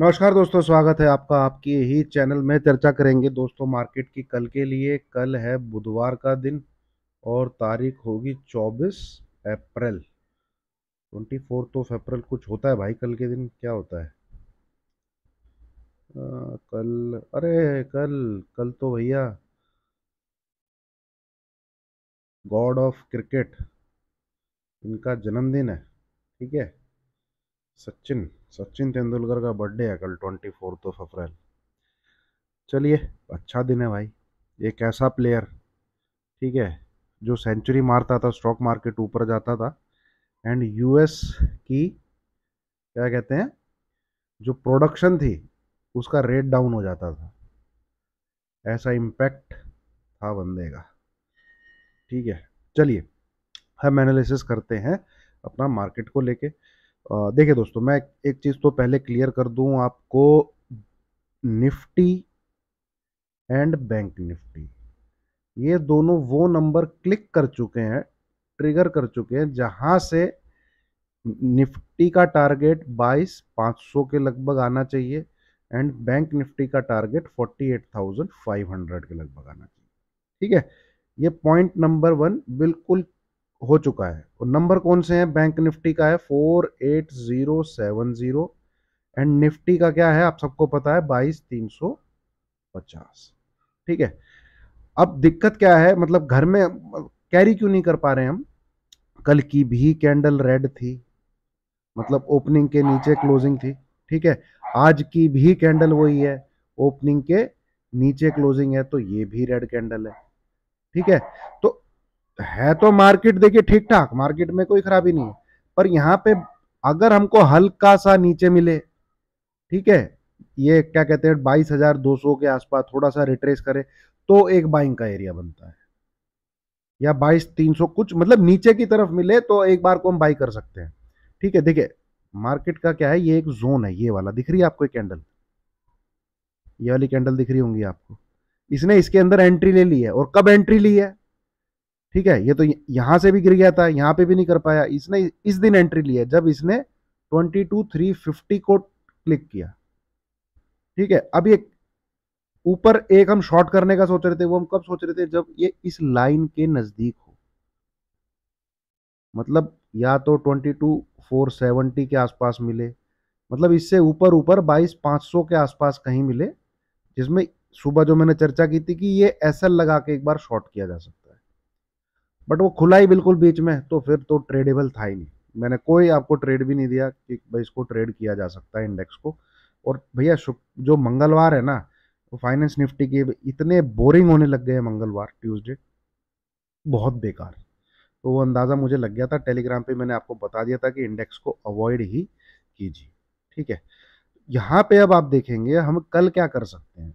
नमस्कार दोस्तों स्वागत है आपका आपकी ही चैनल में चर्चा करेंगे दोस्तों मार्केट की कल के लिए कल है बुधवार का दिन और तारीख होगी 24 अप्रैल फोर्थ ऑफ अप्रैल कुछ होता है भाई कल के दिन क्या होता है आ, कल अरे कल कल तो भैया गॉड ऑफ क्रिकेट इनका जन्मदिन है ठीक है सचिन सचिन तेंदुलकर का बर्थडे है कल ट्वेंटी फोर्थ ऑफ अप्रैल चलिए अच्छा दिन है भाई एक ऐसा प्लेयर ठीक है जो सेंचुरी मारता था स्टॉक मार्केट ऊपर जाता था एंड यूएस की क्या कहते हैं जो प्रोडक्शन थी उसका रेट डाउन हो जाता था ऐसा इम्पैक्ट था बंदे का ठीक है चलिए हम एनालिसिस करते हैं अपना मार्केट को लेके देखिए दोस्तों मैं एक चीज़ तो पहले क्लियर कर दूं आपको निफ्टी एंड बैंक निफ्टी ये दोनों वो नंबर क्लिक कर चुके हैं ट्रिगर कर चुके हैं जहां से निफ्टी का टारगेट 22500 के लगभग आना चाहिए एंड बैंक निफ्टी का टारगेट 48,500 के लगभग आना चाहिए ठीक है ये पॉइंट नंबर वन बिल्कुल हो चुका है और नंबर कौन से हैं बैंक निफ्टी का है four eight zero seven zero and Nifty का क्या है आप सबको पता है बाईस तीन सौ पचास ठीक है अब दिक्कत क्या है मतलब घर में कैरी क्यों नहीं कर पा रहे हम कल की भी कैंडल रेड थी मतलब ओपनिंग के नीचे क्लोजिंग थी ठीक है आज की भी कैंडल वही है ओपनिंग के नीचे क्लोजिंग है तो ये भी रेड कैंडल है ठीक है तो है तो मार्केट देखिए ठीक ठाक मार्केट में कोई खराबी नहीं है पर यहाँ पे अगर हमको हल्का सा नीचे मिले ठीक है ये क्या कहते हैं बाईस हजार दो सौ के आसपास थोड़ा सा रिट्रेस करे तो एक बाइंग का एरिया बनता है या बाईस तीन सौ कुछ मतलब नीचे की तरफ मिले तो एक बार को हम बाई कर सकते हैं ठीक है देखिए मार्केट का क्या है ये एक जोन है ये वाला दिख रही है आपको एक कैंडल ये वाली कैंडल दिख रही होंगी आपको इसने इसके अंदर एंट्री ले ली है और कब एंट्री ली है ठीक है ये तो यहां से भी गिर गया था यहां पे भी नहीं कर पाया इसने इस दिन एंट्री ली है जब इसने ट्वेंटी टू थ्री फिफ्टी को क्लिक किया ठीक है अब ये ऊपर एक हम शॉर्ट करने का सोच रहे थे वो हम कब सोच रहे थे जब ये इस लाइन के नज़दीक हो मतलब या तो ट्वेंटी टू फोर सेवेंटी के आसपास मिले मतलब इससे ऊपर ऊपर बाईस पांच सौ के आसपास कहीं मिले जिसमें सुबह जो मैंने चर्चा की थी कि ये एस लगा के एक बार शॉर्ट किया जा सकता बट वो खुला ही बिल्कुल बीच में तो फिर तो ट्रेडेबल था ही नहीं मैंने कोई आपको ट्रेड भी नहीं दिया कि भाई इसको ट्रेड किया जा सकता है इंडेक्स को और भैया जो मंगलवार है ना वो फाइनेंस निफ्टी के इतने बोरिंग होने लग गए हैं मंगलवार ट्यूसडे बहुत बेकार तो वो अंदाज़ा मुझे लग गया था टेलीग्राम पे मैंने आपको बता दिया था कि इंडेक्स को अवॉइड ही कीजिए ठीक है यहाँ पे अब आप देखेंगे हम कल क्या कर सकते हैं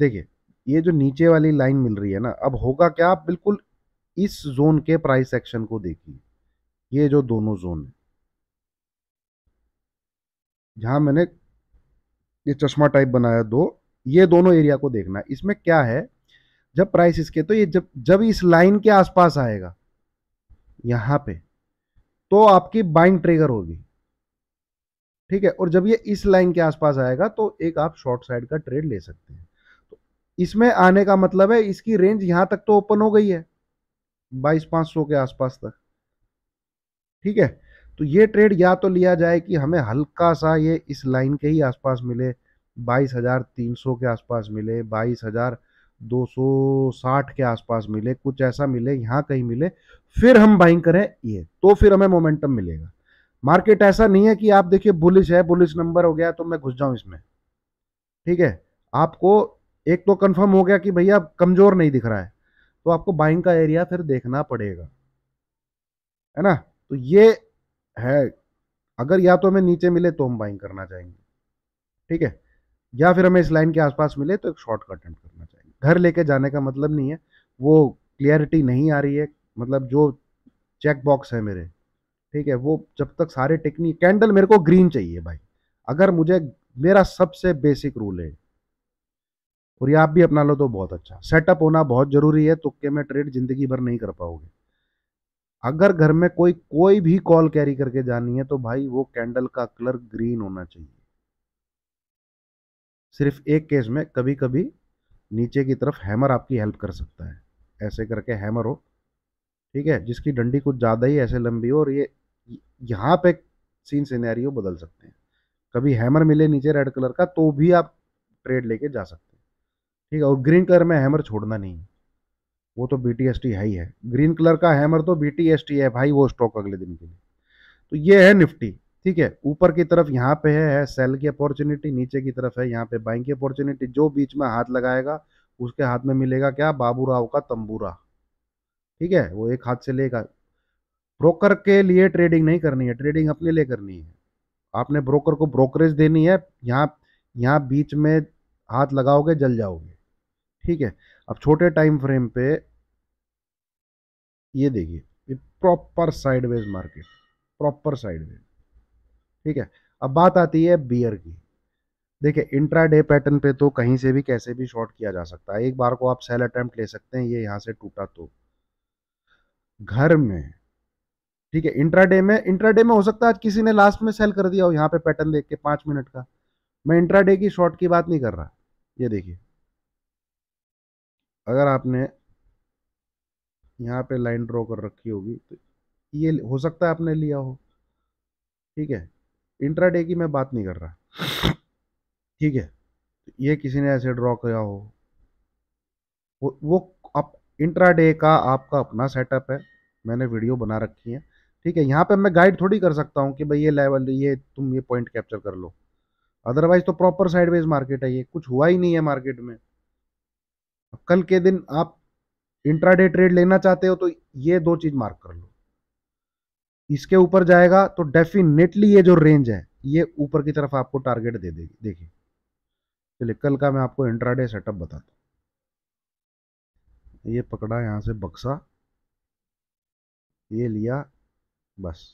देखिए ये जो नीचे वाली लाइन मिल रही है ना अब होगा क्या आप बिल्कुल इस जोन के प्राइस एक्शन को देखिए ये जो दोनों जोन है जहां मैंने ये चश्मा टाइप बनाया दो ये दोनों एरिया को देखना इसमें क्या है जब प्राइस इसके तो ये जब जब इस लाइन के आसपास आएगा यहां पे तो आपकी बाइंग ट्रिगर होगी ठीक है और जब ये इस लाइन के आसपास आएगा तो एक आप शॉर्ट साइड का ट्रेड ले सकते हैं तो इसमें आने का मतलब है इसकी रेंज यहां तक तो ओपन हो गई है बाईस पाँच सौ के आसपास तक ठीक है तो ये ट्रेड या तो लिया जाए कि हमें हल्का सा ये इस लाइन के ही आसपास मिले बाईस हज़ार तीन सौ के आसपास मिले बाईस हज़ार दो सौ साठ के आसपास मिले कुछ ऐसा मिले यहाँ कहीं मिले फिर हम बाइंग करें ये तो फिर हमें मोमेंटम मिलेगा मार्केट ऐसा नहीं है कि आप देखिए बुलिश है बुलिश नंबर हो गया तो मैं घुस जाऊं इसमें ठीक है आपको एक तो कंफर्म हो गया कि भैया कमज़ोर नहीं दिख रहा है तो आपको बाइंग का एरिया फिर देखना पड़ेगा है ना तो ये है अगर या तो हमें नीचे मिले तो हम बाइंग करना चाहेंगे ठीक है या फिर हमें इस लाइन के आसपास मिले तो एक शॉर्ट का अटेम्प्ट करना चाहेंगे घर लेके जाने का मतलब नहीं है वो क्लियरिटी नहीं आ रही है मतलब जो चेक बॉक्स है मेरे ठीक है वो जब तक सारे टेक्निक कैंडल मेरे को ग्रीन चाहिए भाई अगर मुझे मेरा सबसे बेसिक रूल है और ये आप भी अपना लो तो बहुत अच्छा सेटअप होना बहुत ज़रूरी है तुक्के में ट्रेड ज़िंदगी भर नहीं कर पाओगे अगर घर में कोई कोई भी कॉल कैरी करके जानी है तो भाई वो कैंडल का कलर ग्रीन होना चाहिए सिर्फ एक केस में कभी कभी नीचे की तरफ हैमर आपकी हेल्प कर सकता है ऐसे करके हैमर हो ठीक है जिसकी डंडी कुछ ज़्यादा ही ऐसे लंबी हो और ये यहाँ पे सीन सिनेरियो बदल सकते हैं कभी हैमर मिले नीचे रेड कलर का तो भी आप ट्रेड लेके जा सकते हैं ठीक है और ग्रीन कलर में हैमर छोड़ना नहीं है वो तो बी है ही है ग्रीन कलर का हैमर तो बी है भाई वो स्टॉक अगले दिन के लिए तो ये है निफ्टी ठीक है ऊपर की तरफ यहाँ पे है, है सेल की अपॉर्चुनिटी नीचे की तरफ है यहाँ पे बाइंग की अपॉर्चुनिटी जो बीच में हाथ लगाएगा उसके हाथ में मिलेगा क्या बाबू राव का तंबूरा ठीक है वो एक हाथ से लेगा ब्रोकर के लिए ट्रेडिंग नहीं करनी है ट्रेडिंग अपने लिए करनी है आपने ब्रोकर को ब्रोकरेज देनी है यहाँ यहाँ बीच में हाथ लगाओगे जल जाओगे ठीक है अब छोटे टाइम फ्रेम पे ये देखिए ये proper sideways market proper sideways ठीक है अब बात आती है बियर की देखिए इंट्राडे पैटर्न पे तो कहीं से भी कैसे भी शॉर्ट किया जा सकता है एक बार को आप सेल अटेम्प्ट ले सकते हैं ये यहां से टूटा तो घर में ठीक है इंट्राडे में इंट्राडे में हो सकता है आज किसी ने लास्ट में सेल कर दिया हो यहाँ पे पैटर्न देख के पांच मिनट का मैं इंट्राडे की शॉर्ट की बात नहीं कर रहा ये देखिए अगर आपने यहाँ पे लाइन ड्रॉ कर रखी होगी तो ये हो सकता है आपने लिया हो ठीक है इंट्राडे की मैं बात नहीं कर रहा ठीक है ये किसी ने ऐसे ड्रॉ किया हो वो, वो आप इंट्राडे का आपका अपना सेटअप है मैंने वीडियो बना रखी है ठीक है यहाँ पे मैं गाइड थोड़ी कर सकता हूँ कि भाई ये लेवल ये तुम ये पॉइंट कैप्चर कर लो अदरवाइज तो प्रॉपर साइडवेज मार्केट है ये कुछ हुआ ही नहीं है मार्केट में कल के दिन आप इंट्राडे ट्रेड लेना चाहते हो तो ये दो चीज मार्क कर लो इसके ऊपर जाएगा तो डेफिनेटली ये जो रेंज है ये ऊपर की तरफ आपको टारगेट दे देगी देखिए चलिए कल का मैं आपको इंट्राडे सेटअप बताता हूँ ये पकड़ा यहाँ से बक्सा ये लिया बस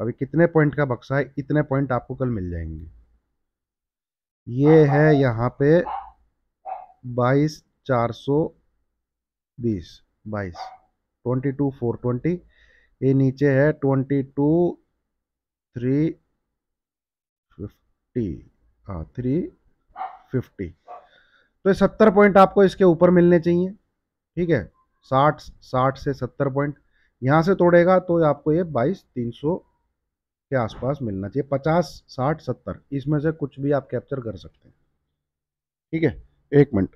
अभी कितने पॉइंट का बक्सा है इतने पॉइंट आपको कल मिल जाएंगे ये है यहाँ पे बाईस चार सौ बीस बाईस ट्वेंटी टू फोर ट्वेंटी ये नीचे है ट्वेंटी टू थ्री फिफ्टी हाँ थ्री फिफ्टी तो ये सत्तर पॉइंट आपको इसके ऊपर मिलने चाहिए ठीक है साठ साठ से सत्तर पॉइंट यहाँ से तोड़ेगा तो आपको ये बाईस तीन सौ के आसपास मिलना चाहिए पचास साठ सत्तर इसमें से कुछ भी आप कैप्चर कर सकते हैं ठीक है एक minute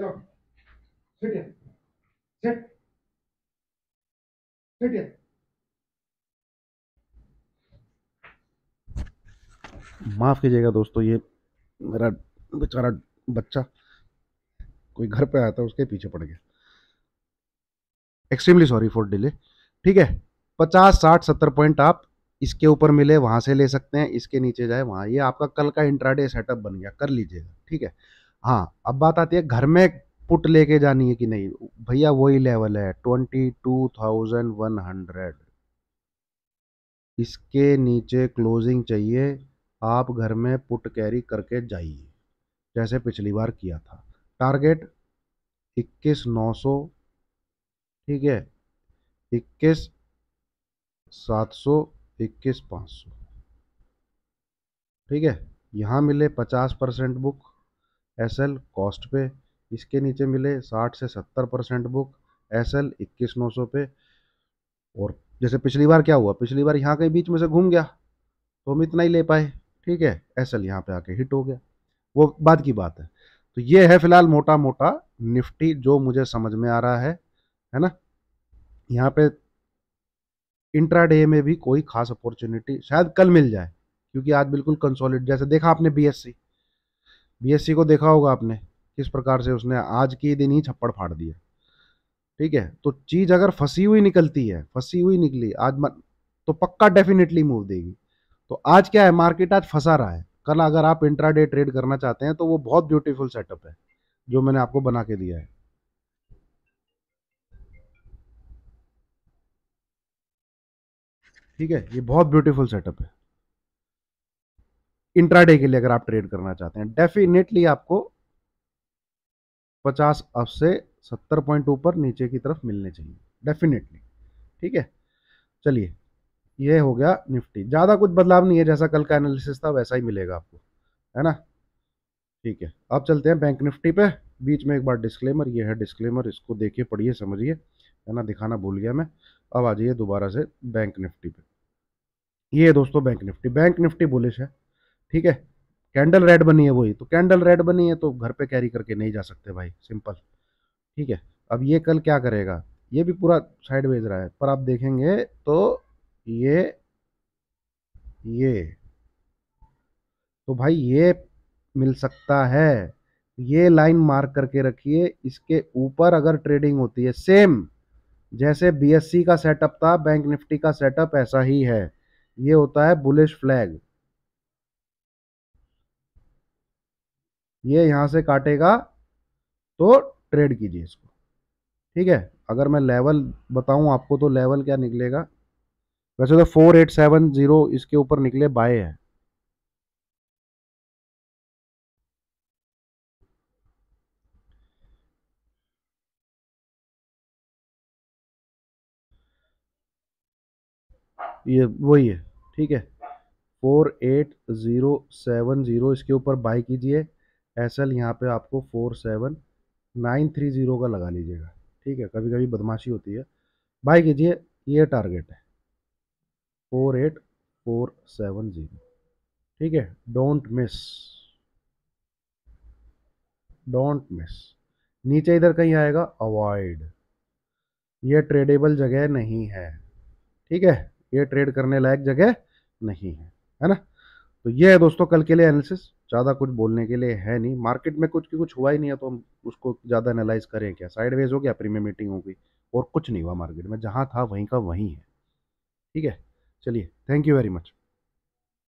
down. Sit here. Sit. Sit here. माफ़ कीजिएगा दोस्तों ये मेरा बेचारा बच्चा कोई घर पे आया था उसके पीछे पड़ गया एक्सट्रीमली सॉरी फॉर डिले ठीक है पचास साठ सत्तर पॉइंट आप इसके ऊपर मिले वहां से ले सकते हैं इसके नीचे जाए वहां ये आपका कल का इंट्राडे सेटअप बन गया कर लीजिएगा ठीक है हाँ अब बात आती है घर में पुट लेके जानी है कि नहीं भैया वही लेवल है twenty two thousand one hundred इसके नीचे क्लोजिंग चाहिए आप घर में पुट कैरी करके जाइए जैसे पिछली बार किया था टारगेट इक्कीस नौ सौ ठीक है इक्कीस सात सौ इक्कीस पाँच सौ ठीक है यहाँ मिले पचास percent book S L cost पे इसके नीचे मिले साठ से सत्तर परसेंट बुक एस एल इक्कीस नौ सौ पे और जैसे पिछली बार क्या हुआ पिछली बार यहाँ कहीं बीच में से घूम गया तो हम इतना ही ले पाए ठीक है एस एल यहाँ पर आके हिट हो गया वो बाद की बात है तो ये है फिलहाल मोटा मोटा निफ्टी जो मुझे समझ में आ रहा है है ना यहाँ पे इंट्राडे में भी कोई खास अपॉर्चुनिटी शायद कल मिल जाए क्योंकि आज बिल्कुल कंसोलिड जैसे देखा आपने बीएससी बीएससी e को देखा होगा आपने किस प्रकार से उसने आज के दिन ही छप्पड़ फाड़ दिया ठीक है तो चीज़ अगर फंसी हुई निकलती है फंसी हुई निकली आज मन तो पक्का डेफिनेटली मूव देगी तो आज क्या है मार्केट आज फंसा रहा है कल अगर आप इंट्राडे ट्रेड करना चाहते हैं तो वो बहुत ब्यूटीफुल सेटअप है जो मैंने आपको बना के दिया है ठीक है ये बहुत ब्यूटीफुल सेटअप है इंट्राडे के लिए अगर आप ट्रेड करना चाहते हैं डेफिनेटली आपको पचास अप से सत्तर पॉइंट ऊपर नीचे की तरफ मिलने चाहिए डेफिनेटली ठीक है चलिए ये हो गया निफ्टी ज़्यादा कुछ बदलाव नहीं है जैसा कल का एनालिसिस था वैसा ही मिलेगा आपको है ना ठीक है अब चलते हैं बैंक निफ्टी पे बीच में एक बार डिस्क्लेमर ये है डिस्क्लेमर इसको देखिए पढ़िए समझिए है ना दिखाना भूल गया मैं अब आ जाइए दोबारा से बैंक निफ्टी पे ये दोस्तों bank Nifty bank Nifty bullish है ठीक है कैंडल रेड बनी है वही तो कैंडल रेड बनी है तो घर पे कैरी करके नहीं जा सकते भाई सिंपल ठीक है अब ये कल क्या करेगा ये भी पूरा साइड भेज रहा है पर आप देखेंगे तो ये ये तो भाई ये मिल सकता है ये लाइन मार्क करके रखिए इसके ऊपर अगर ट्रेडिंग होती है सेम जैसे बीएससी का सेटअप था बैंक निफ्टी का सेटअप ऐसा ही है ये होता है बुलिश फ्लैग ये यहाँ से काटेगा तो ट्रेड कीजिए इसको ठीक है अगर मैं लेवल बताऊँ आपको तो लेवल क्या निकलेगा वैसे तो फोर एट सेवन ज़ीरो इसके ऊपर निकले बाय है ये वही है ठीक है four eight zero seven zero इसके ऊपर बाई कीजिए एस एल यहाँ पर आपको four seven nine three zero का लगा लीजिएगा ठीक है कभी कभी बदमाशी होती है बाई कीजिए ये टारगेट है four eight four seven zero ठीक है डोंट मिस डोंट मिस नीचे इधर कहीं आएगा अवॉइड ये ट्रेडेबल जगह नहीं है ठीक है ये ट्रेड करने लायक जगह नहीं है है ना तो ये है दोस्तों कल के लिए एनालिसिस ज़्यादा कुछ बोलने के लिए है नहीं मार्केट में कुछ कुछ हुआ ही नहीं है तो हम उसको ज़्यादा एनालाइज करें क्या साइडवेज हो गया प्रीमियम मीटिंग हो गई और कुछ नहीं हुआ मार्केट में जहाँ था वहीं का वहीं है ठीक है चलिए थैंक यू वेरी मच